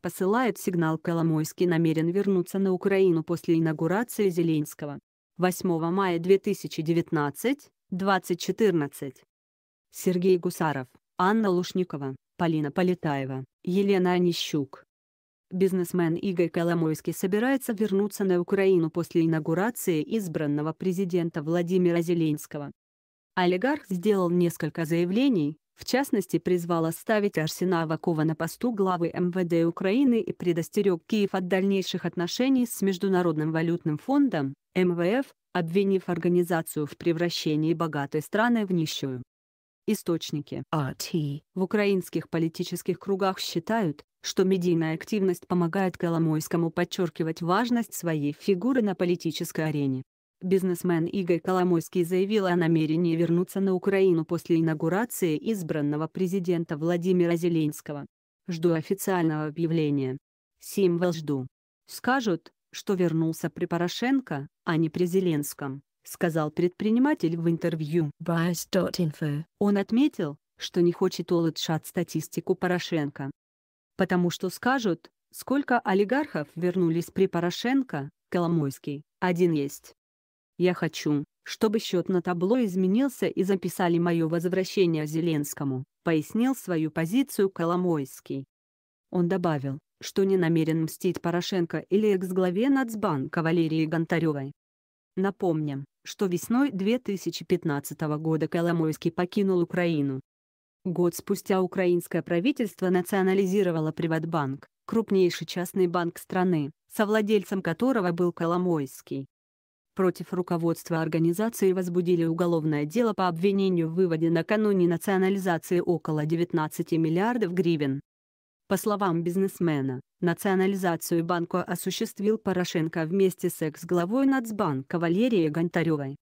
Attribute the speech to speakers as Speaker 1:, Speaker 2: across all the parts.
Speaker 1: посылает сигнал Коломойский намерен вернуться на Украину после инаугурации Зеленского. 8 мая 2019, 2014. Сергей Гусаров, Анна Лушникова, Полина Полетаева, Елена Онищук. Бизнесмен Игорь Коломойский собирается вернуться на Украину после инаугурации избранного президента Владимира Зеленского. Олигарх сделал несколько заявлений, в частности, призвал оставить Арсена Авакова на посту главы МВД Украины и предостерег Киев от дальнейших отношений с Международным валютным фондом, МВФ, обвинив организацию в превращении богатой страны в нищую. Источники RT а в украинских политических кругах считают, что медийная активность помогает Коломойскому подчеркивать важность своей фигуры на политической арене бизнесмен Игорь Коломойский заявил о намерении вернуться на Украину после инаугурации избранного президента Владимира Зеленского. Жду официального объявления. Символ жду. Скажут, что вернулся при Порошенко, а не при Зеленском, сказал предприниматель в интервью Он отметил, что не хочет улучшать статистику Порошенко. Потому что скажут, сколько олигархов вернулись при Порошенко, Коломойский, один есть. Я хочу, чтобы счет на табло изменился и записали мое возвращение Зеленскому», пояснил свою позицию Коломойский. Он добавил, что не намерен мстить Порошенко или экс-главе Нацбанка Валерии Гонтаревой. Напомним, что весной 2015 года Коломойский покинул Украину. Год спустя украинское правительство национализировало Приватбанк, крупнейший частный банк страны, совладельцем которого был Коломойский против руководства организации возбудили уголовное дело по обвинению в выводе накануне национализации около 19 миллиардов гривен. По словам бизнесмена, национализацию банку осуществил Порошенко вместе с экс-главой Нацбанка Валерией Гонтаревой.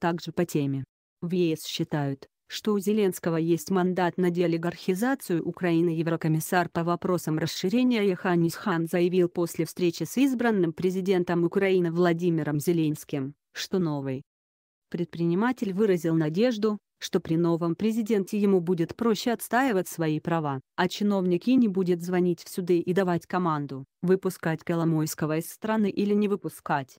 Speaker 1: Также по теме. В ЕС считают, что у Зеленского есть мандат на делегархизацию Украины Еврокомиссар по вопросам расширения Яханис Хан заявил после встречи с избранным президентом Украины Владимиром Зеленским, что новый предприниматель выразил надежду, что при новом президенте ему будет проще отстаивать свои права, а чиновники не будет звонить в суды и давать команду, выпускать Коломойского из страны или не выпускать.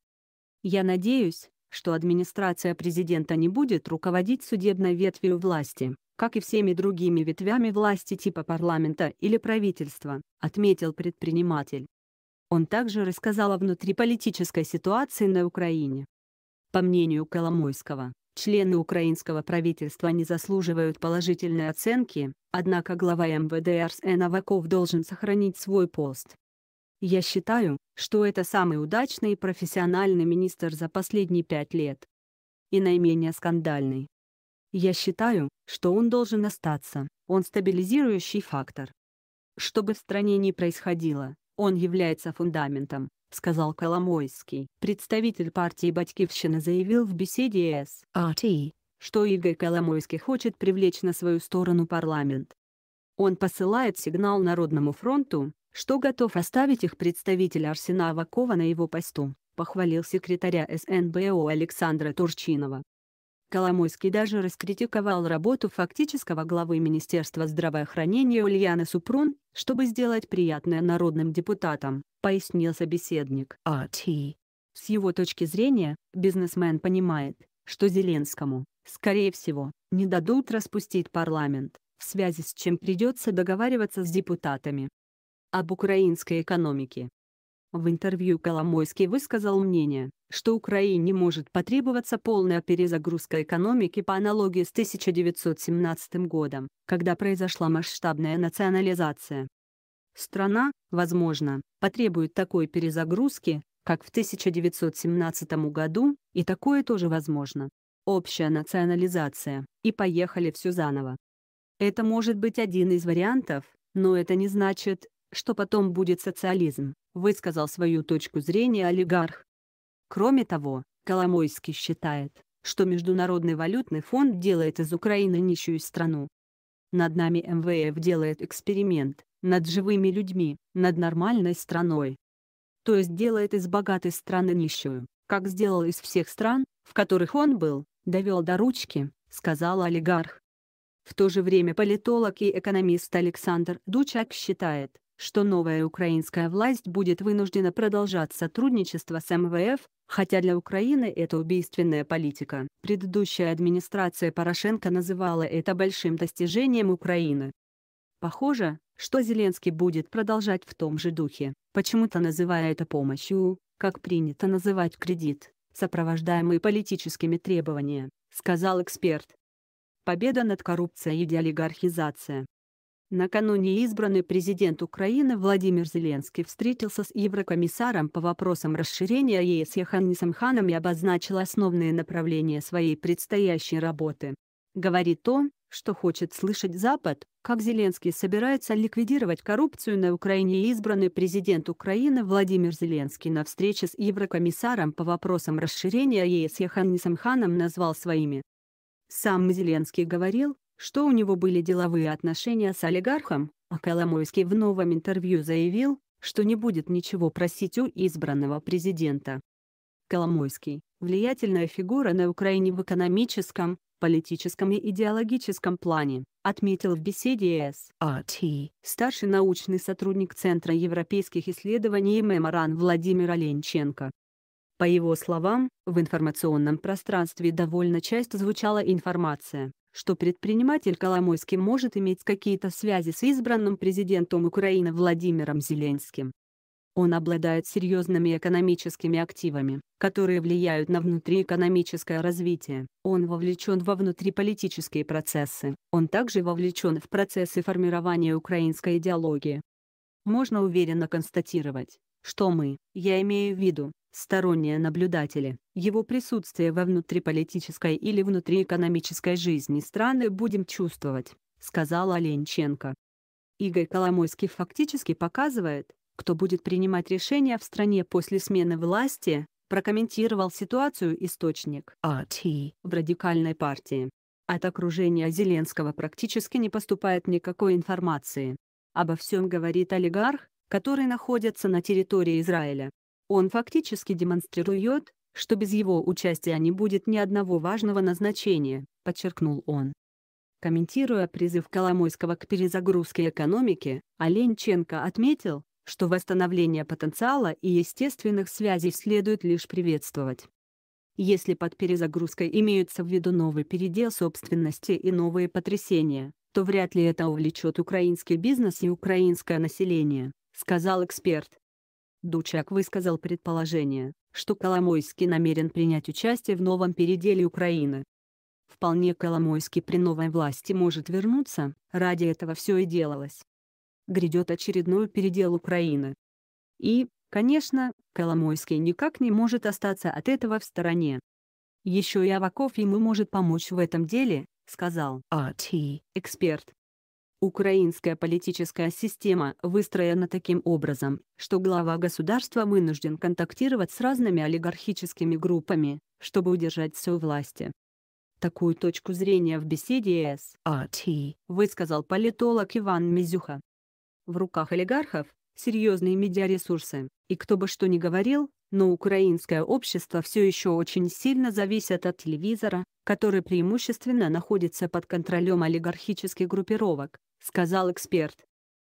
Speaker 1: Я надеюсь, что администрация президента не будет руководить судебной ветвью власти, как и всеми другими ветвями власти типа парламента или правительства, отметил предприниматель. Он также рассказал о внутриполитической ситуации на Украине. По мнению Коломойского, члены украинского правительства не заслуживают положительной оценки, однако глава МВД Арсен Аваков должен сохранить свой пост, я считаю, что это самый удачный и профессиональный министр за последние пять лет. И наименее скандальный. Я считаю, что он должен остаться, он стабилизирующий фактор. Что бы в стране ни происходило, он является фундаментом, сказал Коломойский. Представитель партии «Батькивщина» заявил в беседе с RT, что Игорь Коломойский хочет привлечь на свою сторону парламент. Он посылает сигнал Народному фронту, что готов оставить их представителя Арсена Авакова на его посту, похвалил секретаря СНБО Александра Турчинова. Коломойский даже раскритиковал работу фактического главы Министерства здравоохранения Ульяны Супрун, чтобы сделать приятное народным депутатам, пояснил собеседник. АТ. С его точки зрения, бизнесмен понимает, что Зеленскому, скорее всего, не дадут распустить парламент, в связи с чем придется договариваться с депутатами об украинской экономике. В интервью Коломойский высказал мнение, что Украине может потребоваться полная перезагрузка экономики по аналогии с 1917 годом, когда произошла масштабная национализация. Страна, возможно, потребует такой перезагрузки, как в 1917 году, и такое тоже возможно. Общая национализация, и поехали все заново. Это может быть один из вариантов, но это не значит, что потом будет социализм, высказал свою точку зрения олигарх. Кроме того, Коломойский считает, что Международный валютный фонд делает из Украины нищую страну. Над нами МВФ делает эксперимент, над живыми людьми, над нормальной страной. То есть делает из богатой страны нищую, как сделал из всех стран, в которых он был, довел до ручки, сказал олигарх. В то же время политолог и экономист Александр Дучак считает, что новая украинская власть будет вынуждена продолжать сотрудничество с МВФ, хотя для Украины это убийственная политика. Предыдущая администрация Порошенко называла это большим достижением Украины. Похоже, что Зеленский будет продолжать в том же духе, почему-то называя это помощью, как принято называть кредит, сопровождаемый политическими требованиями, сказал эксперт. Победа над коррупцией и деолигархизация. Накануне избранный президент Украины Владимир Зеленский встретился с еврокомиссаром по вопросам расширения ЕС Яханнисом Ханом и обозначил основные направления своей предстоящей работы. Говорит то, что хочет слышать Запад, как Зеленский собирается ликвидировать коррупцию на Украине избранный президент Украины Владимир Зеленский на встрече с еврокомиссаром по вопросам расширения ЕС Яханнисом Ханом назвал своими. Сам Зеленский говорил, что у него были деловые отношения с олигархом, а Коломойский в новом интервью заявил, что не будет ничего просить у избранного президента. Коломойский – влиятельная фигура на Украине в экономическом, политическом и идеологическом плане, отметил в беседе с САТ старший научный сотрудник Центра европейских исследований Меморан Владимир Оленченко. По его словам, в информационном пространстве довольно часто звучала информация, что предприниматель Коломойский может иметь какие-то связи с избранным президентом Украины Владимиром Зеленским. Он обладает серьезными экономическими активами, которые влияют на внутриэкономическое развитие. Он вовлечен во внутриполитические процессы. Он также вовлечен в процессы формирования украинской идеологии. Можно уверенно констатировать, что мы, я имею в виду, сторонние наблюдатели. Его присутствие во внутриполитической или внутриэкономической жизни страны будем чувствовать, сказала Ленченко. Игорь Коломойский фактически показывает, кто будет принимать решения в стране после смены власти, прокомментировал ситуацию источник АТ в радикальной партии. От окружения Зеленского практически не поступает никакой информации. Обо всем говорит олигарх, который находится на территории Израиля. Он фактически демонстрирует, что без его участия не будет ни одного важного назначения, подчеркнул он. Комментируя призыв Коломойского к перезагрузке экономики, Оленченко отметил, что восстановление потенциала и естественных связей следует лишь приветствовать. Если под перезагрузкой имеются в виду новый передел собственности и новые потрясения, то вряд ли это увлечет украинский бизнес и украинское население, сказал эксперт. Дучак высказал предположение, что Коломойский намерен принять участие в новом переделе Украины. Вполне Коломойский при новой власти может вернуться, ради этого все и делалось. Грядет очередной передел Украины. И, конечно, Коломойский никак не может остаться от этого в стороне. Еще и Аваков ему может помочь в этом деле, сказал АТ, эксперт. Украинская политическая система выстроена таким образом, что глава государства вынужден контактировать с разными олигархическими группами, чтобы удержать все власти. Такую точку зрения в беседе с САТ высказал политолог Иван Мизюха. В руках олигархов – серьезные медиаресурсы, и кто бы что ни говорил, но украинское общество все еще очень сильно зависит от телевизора, который преимущественно находится под контролем олигархических группировок сказал эксперт.